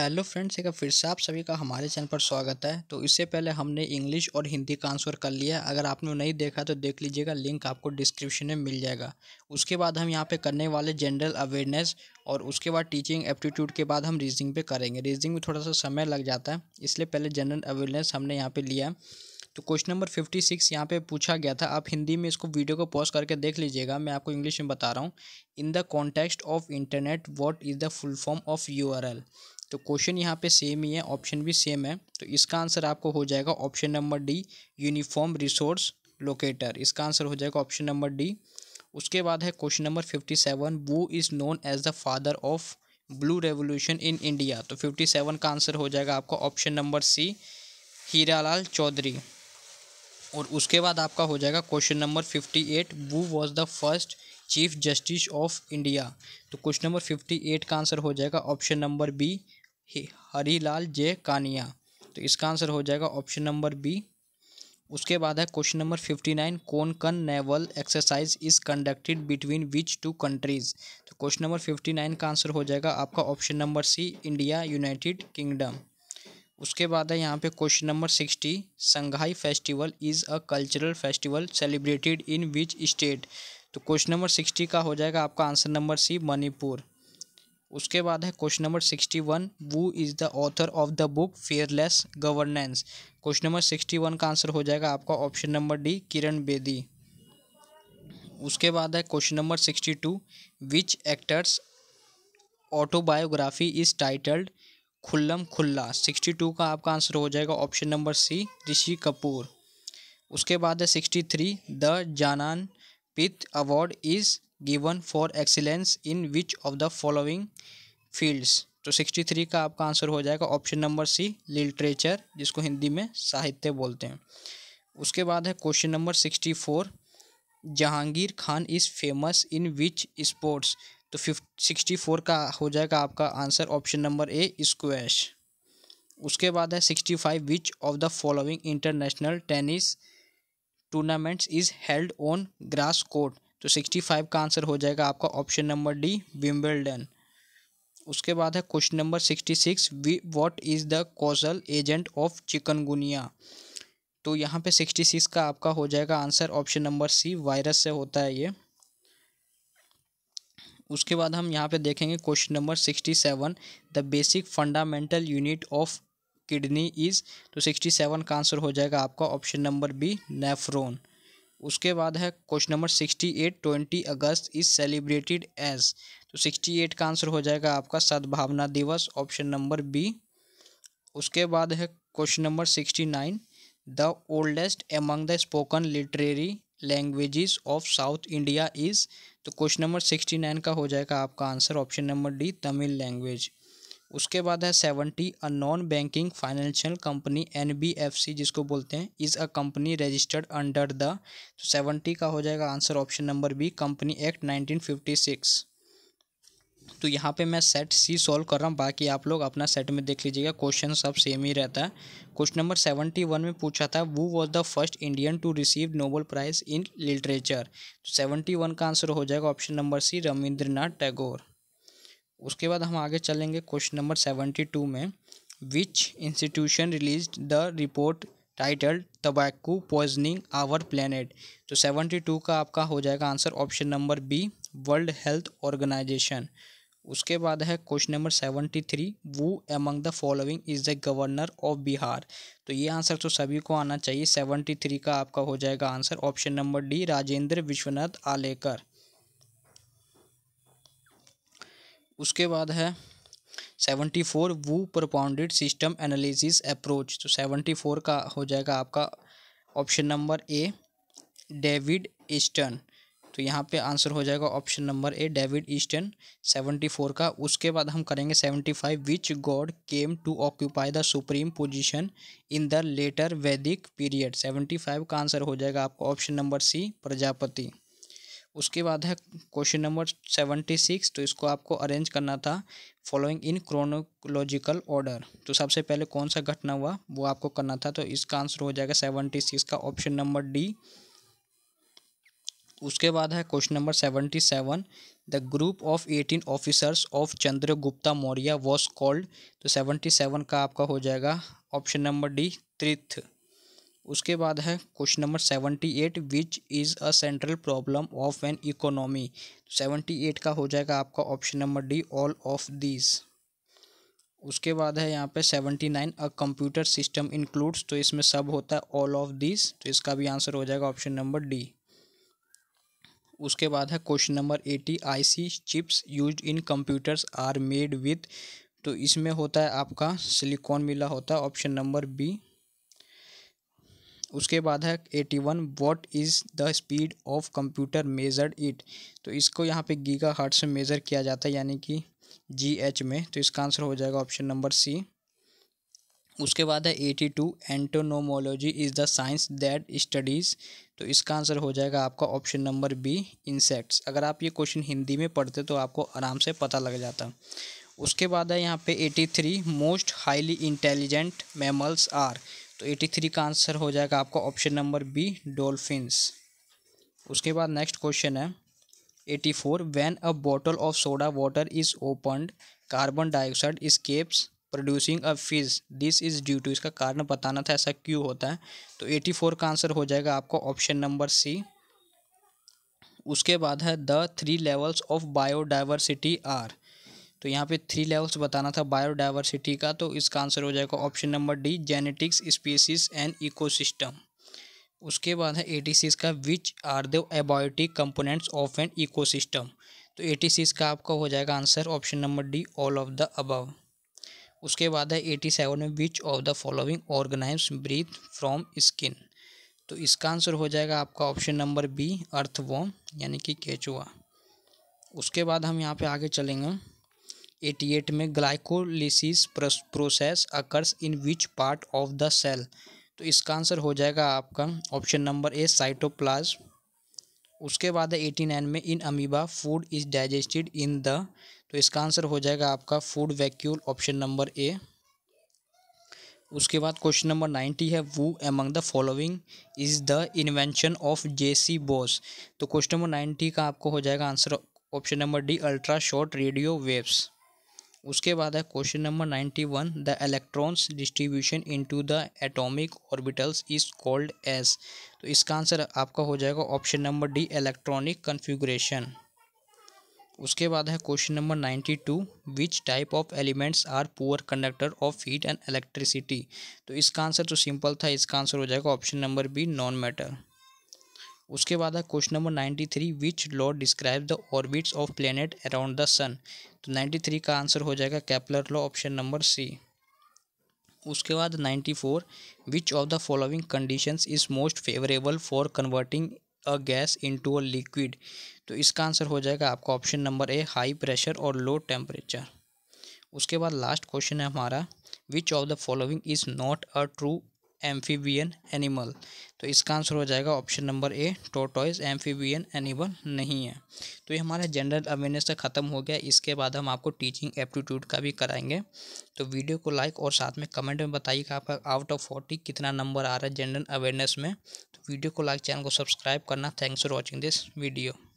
hello friends एक फिर से आप सभी का हमारे चैनल पर स्वागत है तो इससे पहले हमने इंग्लिश और हिंदी का आंसर कर लिया अगर आपने नहीं देखा तो देख लीजिएगा लिंक आपको डिस्क्रिप्शन में मिल जाएगा उसके बाद हम यहाँ पे करने वाले जनरल अवेयरनेस और उसके बाद टीचिंग एप्टीट्यूड के बाद हम रीजनिंग पे करेंगे रीजनिंग में थोड़ा सा समय लग जाता है इसलिए पहले जनरल अवेयरनेस हमने यहाँ पर लिया तो क्वेश्चन नंबर फिफ्टी सिक्स यहाँ पे पूछा गया था आप हिंदी में इसको वीडियो को पॉज करके देख लीजिएगा मैं आपको इंग्लिश में बता रहा हूँ in the context of internet what is the full form of U तो क्वेश्चन यहाँ पे सेम ही है ऑप्शन भी सेम है तो इसका आंसर आपको हो जाएगा option number D uniform resource locator इसका आंसर हो जाएगा ऑप्शन नंबर डी उसके बाद है question number fifty seven who is known as the father of blue revolution in India तो फिफ्टी सेवन का आंसर हो जाएगा आपका option number C Lal Chaudhary और उसके बाद आपका हो जाएगा question number fifty eight who was the first chief justice of India तो क्वेश्चन नंबर फिफ्टी एट का आंसर हो जाएगा option number B Lal J Kania तो इसका आंसर हो जाएगा ऑप्शन नंबर बी उसके बाद है question number fifty nine Konkan naval exercise is conducted between which two countries तो क्वेश्चन नंबर फिफ्टी नाइन का आंसर हो जाएगा आपका option number C India United Kingdom उसके बाद है यहाँ पे question number sixty Sangai festival is a cultural festival celebrated in which state तो क्वेश्चन नंबर सिक्सटी का हो जाएगा आपका आंसर नंबर सी मणिपुर उसके बाद है question number sixty one who is the author of the book fearless governance question number sixty one का answer हो जाएगा आपका option number D Kiran Bedi उसके बाद है question number sixty two which actor's autobiography is titled Khullam Khulla sixty two का आपका answer हो जाएगा option number C Rishi Kapoor उसके बाद है sixty three the Jnanpith award is given for excellence in which of the following fields तो सिक्सटी थ्री का आपका आंसर हो जाएगा ऑप्शन नंबर सी लिटरेचर जिसको हिंदी में साहित्य बोलते हैं उसके बाद है question number sixty four Jahangir Khan is famous in which sports तो फिफ सिक्सटी फोर का हो जाएगा आपका answer option number A squash उसके बाद है sixty five which of the following international tennis tournaments is held on grass court तो सिक्सटी फाइव का आंसर हो जाएगा आपका ऑप्शन नंबर डी विम्बलडन उसके बाद है क्वेश्चन नंबर सिक्सटी सिक्स वी what is the causal agent of chikungunya तो यहाँ पे सिक्सटी सिक्स का आपका हो जाएगा answer option number C virus से होता है ये उसके बाद हम यहाँ पे देखेंगे question number sixty seven the basic fundamental unit of kidney is तो सिक्सटी सेवन का आंसर हो जाएगा आपका ऑप्शन नंबर बी नेफ्रोन उसके बाद है question number sixty eight twenty August is celebrated as तो सिक्सटी एट का आंसर हो जाएगा आपका सद्भावना दिवस ऑप्शन नंबर बी उसके बाद है question number sixty nine the oldest among the spoken literary languages of South India is तो क्वेश्चन नंबर सिक्सटी नाइन का हो जाएगा आपका answer option number D Tamil language उसके बाद है seventy a non banking financial company NBFC जिसको बोलते हैं is a company registered under the तो सेवेंटी का हो जाएगा answer option number B company act nineteen fifty six तो यहाँ पे मैं सेट सी सॉल्व कर रहा हूँ बाकी आप लोग अपना सेट में देख लीजिएगा क्वेश्चन सब सेम ही रहता है क्वेश्चन नंबर सेवेंटी वन में पूछा था who was the first Indian to receive Nobel prize in literature तो सेवेंटी वन का आंसर हो जाएगा option number C Rabindranath Tagore उसके बाद हम आगे चलेंगे क्वेश्चन नंबर सेवेंटी टू में which institution release the report title tobacco poisoning our planet तो सेवेंटी टू का आपका हो जाएगा answer option number B world health organisation उसके बाद है question number seventy three who among the following is the governor of Bihar तो ये आंसर तो सभी को आना चाहिए सेवेंटी थ्री का आपका हो जाएगा answer option number D Rajendra Vishwanath Arlekar उसके बाद है seventy four who propounded system analysis approach तो सेवेंटी फोर का हो जाएगा आपका option number A David Easton तो यहाँ पे आंसर हो जाएगा option number A David Easton seventy four का उसके बाद हम करेंगे seventy five which god came to occupy the supreme position in the later Vedic period seventy five का आंसर हो जाएगा आपका ऑप्शन नंबर सी प्रजापति उसके बाद है क्वेश्चन नंबर सेवेंटी सिक्स तो इसको आपको अरेंज करना था फॉलोइंग इन क्रोनोलॉजिकल ऑर्डर तो सबसे पहले कौन सा घटना हुआ वो आपको करना था तो इसका आंसर हो जाएगा सेवेंटी सिक्स का ऑप्शन नंबर डी उसके बाद है question number seventy seven the group of eighteen officers of Chandragupta Maurya was called तो सेवेंटी सेवन का आपका हो जाएगा ऑप्शन नंबर डी त्रिथ उसके बाद है question number seventy eight which is a central problem of an economy seventy eight का हो जाएगा आपका option number D all of these उसके बाद है यहाँ पे seventy nine a computer system includes तो इसमें सब होता है ऑल ऑफ दिस तो इसका भी आंसर हो जाएगा ऑप्शन नंबर डी उसके बाद है question number eighty IC chips use in computers are made with तो इसमें होता है आपका सिलिकॉन मिला होता है ऑप्शन नंबर बी उसके बाद है eighty one what is the speed of computer measured it तो इसको यहाँ पे गीगा हार्ट से मेज़र किया जाता है यानी कि जी एच में तो इसका आंसर हो जाएगा ऑप्शन नंबर सी उसके बाद है eighty two entomology is the science that studies तो इसका आंसर हो जाएगा आपका ऑप्शन नंबर बी इंसेक्ट्स अगर आप ये क्वेश्चन हिंदी में पढ़ते तो आपको आराम से पता लग जाता उसके बाद है यहाँ पे eighty three most highly intelligent mammals are तो एटी थ्री का आंसर हो जाएगा आपका ऑप्शन नंबर बी डॉल्फिन्स उसके बाद नेक्स्ट क्वेश्चन है eighty four when a bottle of soda water is opened carbon dioxide escapes producing a fizz this is due to इसका कारण बताना था ऐसा क्यों होता है तो एटी फोर का आंसर हो जाएगा आपका ऑप्शन नंबर सी उसके बाद है the three levels of biodiversity are तो यहाँ पे थ्री लेवल्स बताना था बायोडाइवर्सिटी का तो इसका आंसर हो जाएगा option number D genetics species and ecosystem उसके बाद है एटीसीज का which are the abiotic components of an ecosystem तो एटीसीज का आपका हो जाएगा answer option number D all of the above उसके बाद है एटी सेवन में which of the following organise breathe from skin तो इसका आंसर हो जाएगा आपका ऑप्शन नंबर बी अर्थवॉम यानी कि केचुआ उसके बाद हम यहाँ पे आगे चलेंगे एटी एट में glycolysis process occurs in which part of the cell तो इसका आंसर हो जाएगा आपका ऑप्शन नंबर ए साइटोप्लाज्म उसके बाद है एटी नाइन में in amoeba food is digested in the तो इसका आंसर हो जाएगा आपका food vacuole option number A उसके बाद क्वेश्चन नंबर नाइन्टी है who among the following is the invention of J C Bose तो क्वेश्चन नंबर नाइन्टी का आपको हो जाएगा answer option number D ultra short radio waves उसके बाद है question number ninety one the electrons distribution into the atomic orbitals is called as तो इसका आंसर आपका हो जाएगा option number D electronic configuration उसके बाद है question number ninety two which type of elements are poor conductor of heat and electricity तो इसका आंसर तो सिंपल था इसका आंसर हो जाएगा option number B non matter उसके बाद है question number ninety three which law describe the orbits of planet around the sun तो नाइन्टी थ्री का आंसर हो जाएगा Kepler law option number C उसके बाद ninety four which of the following condition is most favourable for converting a gas in to a liquid तो इसका answer हो जाएगा आपका option number A high pressure और लो टेम्परेचर उसके बाद लास्ट क्वेश्चन है हमारा which of the following is not a true amphibian animal तो इसका आंसर हो जाएगा option number A tortoise amphibian animal नहीं है तो ये हमारा जनरल अवेयरनेस ख़त्म हो गया इसके बाद हम आपको टीचिंग एप्टीट्यूड का भी कराएंगे तो वीडियो को लाइक और साथ में कमेंट में बताइए कि आपका आउट ऑफ फोर्टी कितना नंबर आ रहा है जनरल अवेयरनेस में तो वीडियो को लाइक चैनल को सब्सक्राइब करना thanks for watching this video